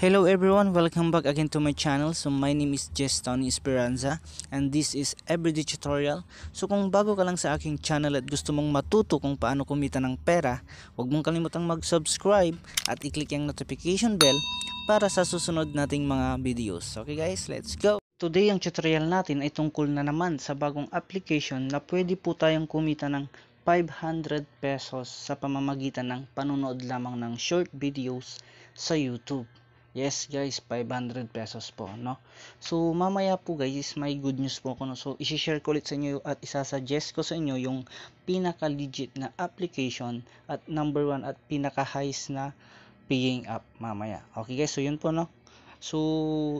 Hello everyone, welcome back again to my channel. So my name is Jess Tony Esperanza and this is Everyday Tutorial. So kung bago ka lang sa aking channel at gusto mong matuto kung paano kumita ng pera, huwag mong kalimutang mag-subscribe at i-click yung notification bell para sa susunod nating mga videos. Okay guys, let's go! Today ang tutorial natin ay tungkol na naman sa bagong application na pwede po tayong kumita ng 500 pesos sa pamamagitan ng panonood lamang ng short videos sa YouTube. Yes guys, 500 pesos po, no? So, mamaya po guys, may good news po ako, no? So, isi-share ko ulit sa inyo at isasuggest ko sa inyo yung pinaka-legit na application at number one at pinaka-highest na paying app mamaya. Okay guys, so yun po, no? So,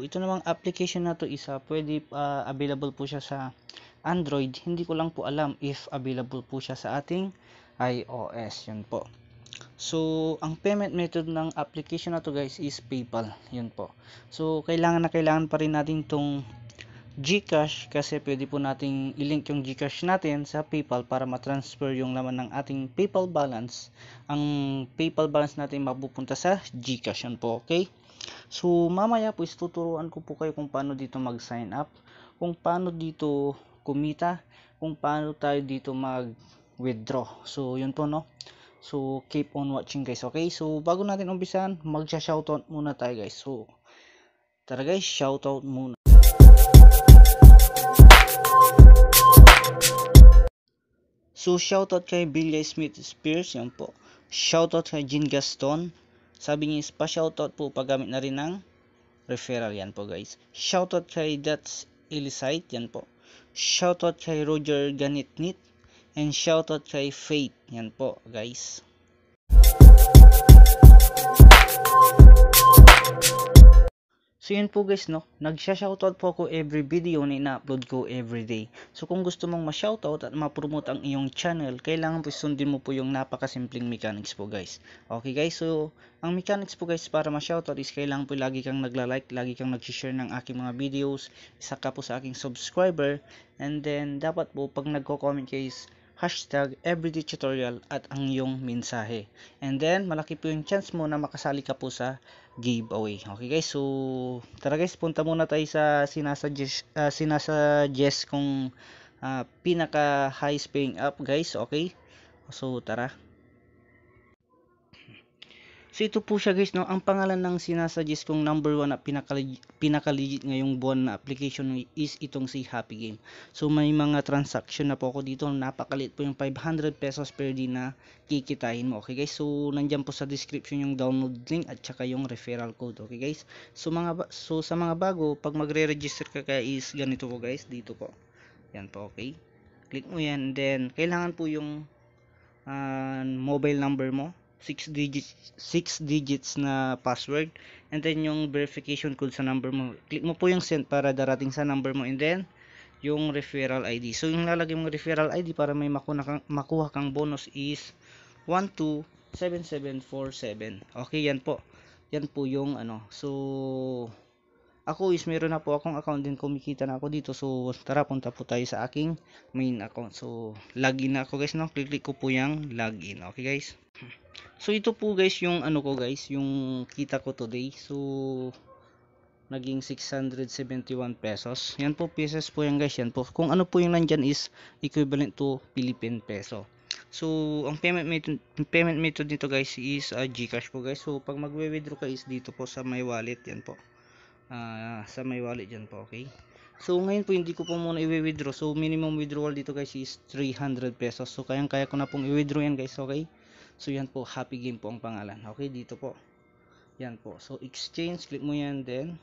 ito namang application na to isa, pwede uh, available po siya sa Android. Hindi ko lang po alam if available po siya sa ating iOS. Yun po. So, ang payment method ng application na to guys is PayPal. Yun po. So, kailangan na kailangan pa rin natin tong GCash kasi pwede po nating ilink yung GCash natin sa PayPal para ma-transfer yung laman ng ating PayPal balance. Ang PayPal balance natin mapupunta sa GCash. Yun po, okay? So, mamaya po is tuturuan ko po kayo kung paano dito mag-sign up, kung paano dito kumita, kung paano tayo dito mag-withdraw. So, yun po, no? So, keep on watching guys, okay? So, bago natin umpisan, magsha-shoutout muna tayo guys. So, tara guys, shoutout muna. So, shoutout kay Billy Smith Spears, yan po. Shoutout kay Jean Gaston. Sabi niya, pa-shoutout po paggamit na rin ng referral, yan po guys. Shoutout kay That's Elisite, yan po. Shoutout kay Roger Ganitnit. And shoutout kay Faith. Yan po, guys. So yun po guys no, nagsha-shoutout po ako every video na ina-upload ko every day. So kung gusto mong ma-shoutout at ma-promote ang iyong channel, kailangan po sundin mo po yung napakasimpleng mechanics po guys. Okay guys, so ang mechanics po guys para ma-shoutout is kailangan po lagi kang nagla-like, lagi kang nag-share ng aking mga videos, isa ka po sa aking subscriber, and then dapat po pag nagko-comment guys, hashtag everydaytutorial at ang iyong mensahe. And then, malaki po yung chance mo na makasali ka po sa giveaway. Okay guys, so tara guys, punta muna tayo sa sinasuggest, uh, sinasuggest kong uh, ah, pinaka highest paying app guys, okay? So tara. So ito po siya guys, no? ang pangalan ng sinasuggest kong number 1 na pinakalegit pinaka ngayong buwan na application is itong si Happy Game. So may mga transaction na po ako dito, napakalit po yung 500 pesos per day na kikitain mo. Okay guys, so nandyan po sa description yung download link at saka yung referral code. Okay guys, so, mga, so sa mga bago, pag magre-register ka kaya is ganito po guys, dito po. Yan po, okay. Click mo yan, then kailangan po yung uh, mobile number mo 6 digits 6 digits na password and then yung verification code sa number mo click mo po yung send para darating sa number mo and then yung referral ID so yung lalagay mong referral ID para may makuha kang, makuha kang bonus is 127747 okay yan po yan po yung ano so ako is meron na po akong account din kumikita na ako dito so tara punta po tayo sa aking main account so login na ako guys no click, click ko po yung login okay guys So ito po guys yung ano ko guys, yung kita ko today. So naging 671 pesos. Yan po pesos po yan guys, yan po. Kung ano po yung nandiyan is equivalent to Philippine peso. So ang payment method, payment method nito guys is uh, GCash po guys. So pag magwe-withdraw ka is dito po sa my wallet, yan po. Uh, sa my wallet yan po, okay? So ngayon po hindi ko po muna i-withdraw. So minimum withdrawal dito guys is 300 pesos. So kayang-kaya ko na pong i-withdraw yan guys, okay? So yan po, Happy Game po ang pangalan. Okay, dito po. Yan po. So exchange, click mo yan then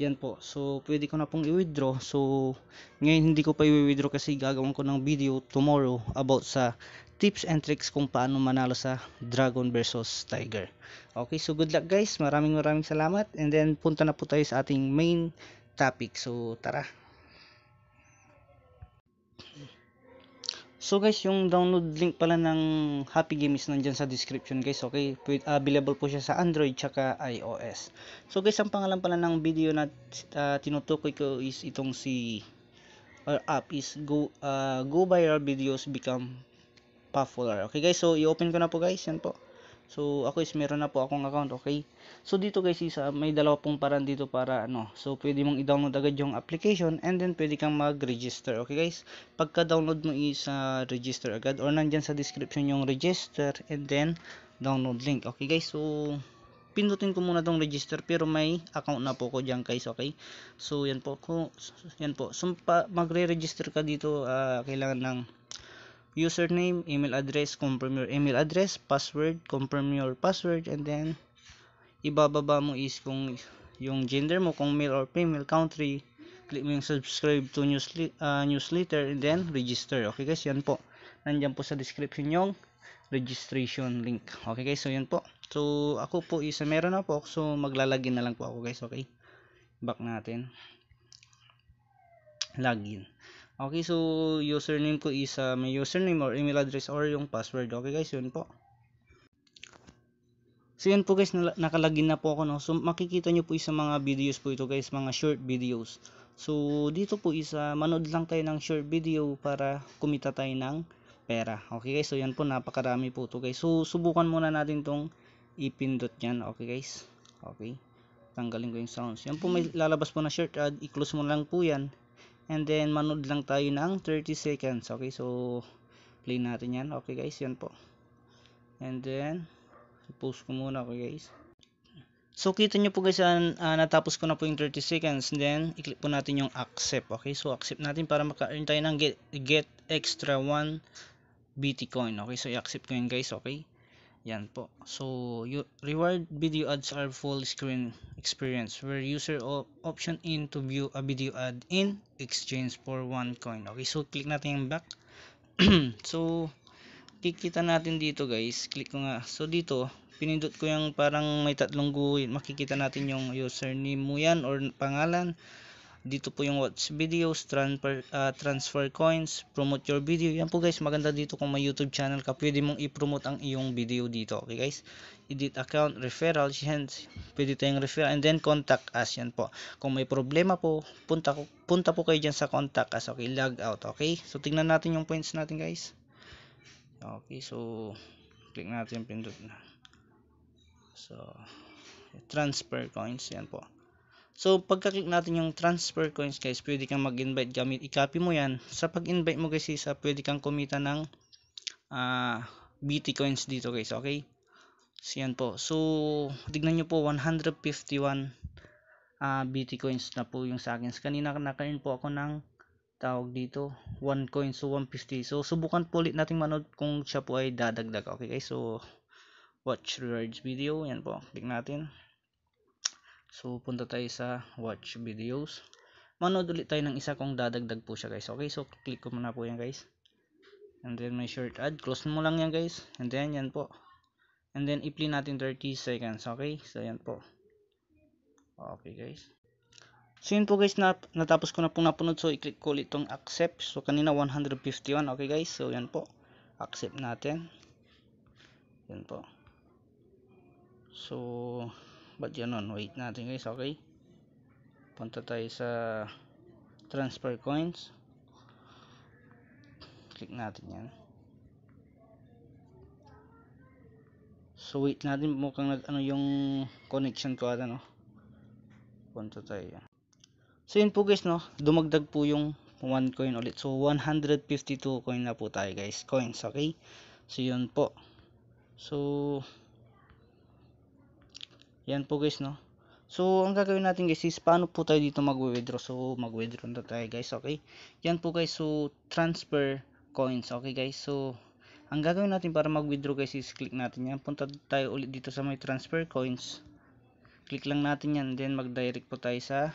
yan po. So, pwede ko na pong i-withdraw. So, ngayon hindi ko pa i-withdraw kasi gagawin ko ng video tomorrow about sa tips and tricks kung paano manalo sa Dragon versus Tiger. Okay, so good luck guys. Maraming maraming salamat. And then, punta na po tayo sa ating main topic. So, tara. So guys, yung download link pala ng Happy Games is nandyan sa description guys. Okay, available po siya sa Android tsaka iOS. So guys, ang pangalan pala ng video na uh, tinutukoy ko is itong si or app is go uh, go viral videos become popular. Okay guys, so i-open ko na po guys. Yan po. So, ako is meron na po akong account, okay? So, dito guys, isa, may dalawa pong paraan dito para ano. So, pwede mong i-download agad yung application and then pwede kang mag-register, okay guys? Pagka-download mo is uh, register agad or nandyan sa description yung register and then download link, okay guys? So, pindutin ko muna tong register pero may account na po ko diyan guys okay so yan po ko yan po so magre-register ka dito uh, kailangan ng username, email address, confirm your email address, password, confirm your password, and then ibababa mo is kung yung gender mo, kung male or female, country, click mo yung subscribe to newsle uh, ah, newsletter, and then register. Okay guys, yan po. Nandiyan po sa description yung registration link. Okay guys, so yan po. So, ako po is meron na po. So, maglalagin na lang po ako guys, okay? Back natin. Login. Okay, so username ko is uh, may username or email address or yung password. Okay guys, yun po. So yun po guys, nakalagin na po ako. No? So makikita nyo po sa mga videos po ito guys, mga short videos. So dito po isa, uh, manood lang tayo ng short video para kumita tayo ng pera. Okay guys, so yan po napakarami po ito guys. So subukan muna natin tong ipindot yan. Okay guys, okay. Tanggalin ko yung sounds. Yan po may lalabas po na short ad. Ah, i-close mo lang po yan And then, manood lang tayo ng 30 seconds. Okay, so, play natin yan. Okay guys, yan po. And then, post ko muna okay guys. So, kita nyo po guys, uh, natapos ko na po yung 30 seconds. Then, i-click po natin yung accept. Okay, so accept natin para maka-earn tayo ng get, get extra 1 BT coin. Okay, so i-accept ko yun guys. Okay. Yan po. So, you, reward video ads are full screen experience where user option in to view a video ad in exchange for one coin. Okay, so click natin yung back. so, kikita natin dito guys. Click ko nga. So, dito, pinindot ko yung parang may tatlong guhit. Makikita natin yung username mo yan or pangalan. Dito po yung watch videos, transfer, uh, transfer coins, promote your video. Yan po guys, maganda dito kung may YouTube channel ka. Pwede mong i-promote ang iyong video dito. Okay guys? Edit account, referral, yan. Pwede tayong referral. And then contact us. Yan po. Kung may problema po, punta, punta po kayo dyan sa contact us. Okay, log out. Okay? So, tingnan natin yung points natin guys. Okay, so, click natin yung pindot na. So, transfer coins. Yan po. So, pagka-click natin yung transfer coins guys, pwede kang mag-invite gamit. I-copy mo yan. Sa pag-invite mo guys, isa, pwede kang kumita ng uh, ah, BT coins dito guys. Okay? So, yan po. So, tignan nyo po, 151 uh, BT coins na po yung sa akin. So, kanina nakain po ako ng tawag dito, 1 coin. So, 150. So, subukan po ulit natin manood kung siya po ay dadagdag. Okay guys? So, watch rewards video. Yan po. Click natin. So, punta tayo sa watch videos. Manood ulit tayo ng isa kung dadagdag po siya guys. Okay, so click ko muna po yan guys. And then may short ad. Close mo lang yan guys. And then yan po. And then i-play natin 30 seconds. Okay, so yan po. Okay guys. So yun po guys, nat natapos ko na po napunod. So i-click ko ulit itong accept. So kanina 151. Okay guys, so yan po. Accept natin. Yan po. So, ba't ganun wait natin guys okay punta tayo sa transfer coins click natin yan so wait natin mukhang nag ano yung connection ko ata no punta tayo so yun po guys no dumagdag po yung 1 coin ulit so 152 coin na po tayo guys coins okay so yun po so yan po guys no. So, ang gagawin natin guys is paano po tayo dito mag-withdraw. So, mag-withdraw na tayo guys. Okay. Yan po guys. So, transfer coins. Okay guys. So, ang gagawin natin para mag-withdraw guys is click natin yan. Punta tayo ulit dito sa may transfer coins. Click lang natin yan. Then, mag-direct po tayo sa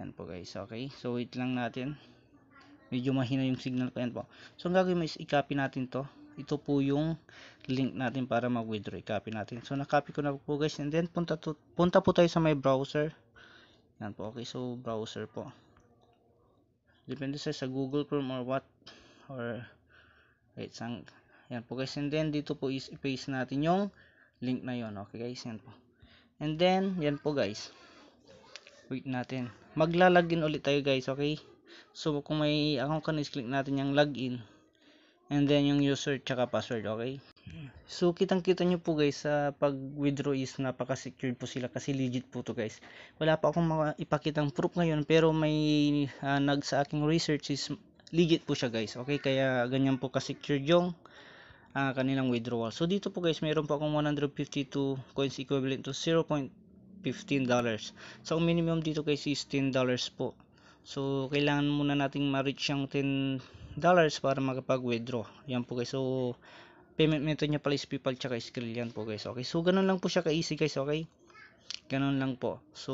yan po guys. Okay. So, wait lang natin. Medyo mahina yung signal ko. Yan po. So, ang gagawin mo is i-copy natin to ito po yung link natin para mag-withdraw. I-copy natin. So, na-copy ko na po guys. And then, punta, to, punta po tayo sa my browser. Yan po. Okay, so browser po. Depende sa, sa Google Chrome or what. Or, wait, sang, yan po guys. And then, dito po is i-paste natin yung link na yon Okay guys, yan po. And then, yan po guys. Wait natin. Maglalagin ulit tayo guys, okay? So, kung may account ka na, click natin yung login and then yung user tsaka password okay so kitang kita nyo po guys sa pag withdraw is napaka secured po sila kasi legit po to guys wala pa akong maipakitang proof ngayon pero may uh, nag sa aking research is legit po siya guys okay kaya ganyan po ka secured yung uh, kanilang withdrawal so dito po guys mayroon po akong 152 coins equivalent to 0.15 dollars so ang minimum dito guys is 10 dollars po so kailangan muna nating ma-reach yung 10 dollars para makapag-withdraw. Yan po guys. So, payment method niya pala is PayPal tsaka Skrill. Yan po guys. Okay. So, ganun lang po siya ka-easy guys. Okay. Ganun lang po. So,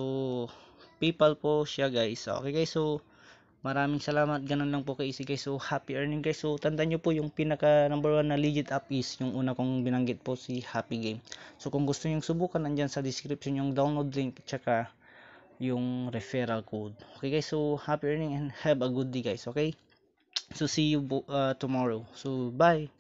PayPal po siya guys. Okay guys. So, maraming salamat. Ganun lang po ka-easy guys. So, happy earning guys. So, tandaan niyo po yung pinaka number 1 na legit app is yung una kong binanggit po si Happy Game. So, kung gusto nyo subukan, nandyan sa description yung download link tsaka yung referral code. Okay guys, so happy earning and have a good day guys, okay? so see you uh, tomorrow so bye